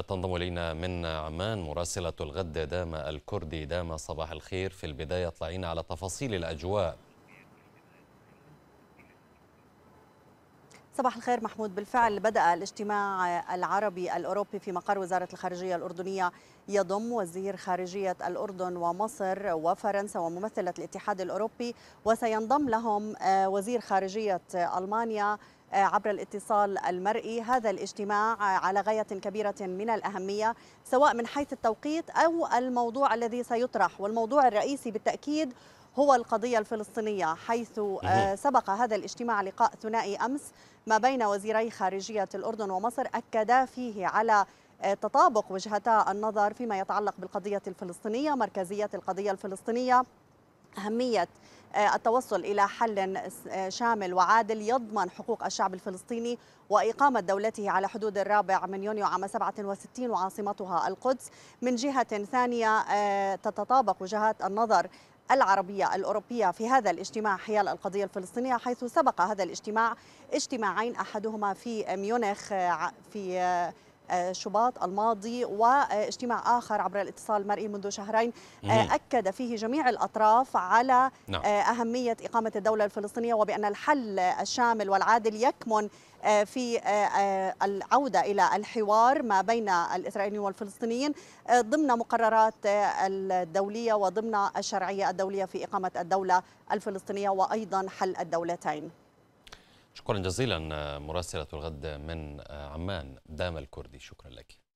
تنضم إلينا من عمان مراسلة الغد داما الكردي داما صباح الخير في البداية طلعينا على تفاصيل الأجواء صباح الخير محمود بالفعل بدأ الاجتماع العربي الأوروبي في مقر وزارة الخارجية الأردنية يضم وزير خارجية الأردن ومصر وفرنسا وممثلة الاتحاد الأوروبي وسينضم لهم آه، وزير خارجية ألمانيا عبر الاتصال المرئي هذا الاجتماع على غاية كبيرة من الأهمية سواء من حيث التوقيت أو الموضوع الذي سيطرح والموضوع الرئيسي بالتأكيد هو القضية الفلسطينية حيث آه، سبق هذا الاجتماع لقاء ثنائي أمس ما بين وزيري خارجية الأردن ومصر أكدا فيه على آه، تطابق وجهتا النظر فيما يتعلق بالقضية الفلسطينية مركزية القضية الفلسطينية أهمية آه، التوصل إلى حل آه، شامل وعادل يضمن حقوق الشعب الفلسطيني وإقامة دولته على حدود الرابع من يونيو عام 67 وعاصمتها القدس من جهة ثانية آه، تتطابق وجهات النظر العربية الأوروبية في هذا الاجتماع حيال القضية الفلسطينية حيث سبق هذا الاجتماع اجتماعين أحدهما في ميونخ في شباط الماضي واجتماع آخر عبر الاتصال المرئي منذ شهرين آه، أكد فيه جميع الأطراف على نعم. آه، أهمية إقامة الدولة الفلسطينية وبأن الحل الشامل والعادل يكمن آه، في العودة إلى الحوار ما بين الإسرائيليين والفلسطينيين ضمن مقررات الدولية وضمن الشرعية الدولية في إقامة الدولة الفلسطينية وأيضا حل الدولتين شكرا جزيلا آه، مراسلة الغد من آه، عمان دام الكردي شكرا لك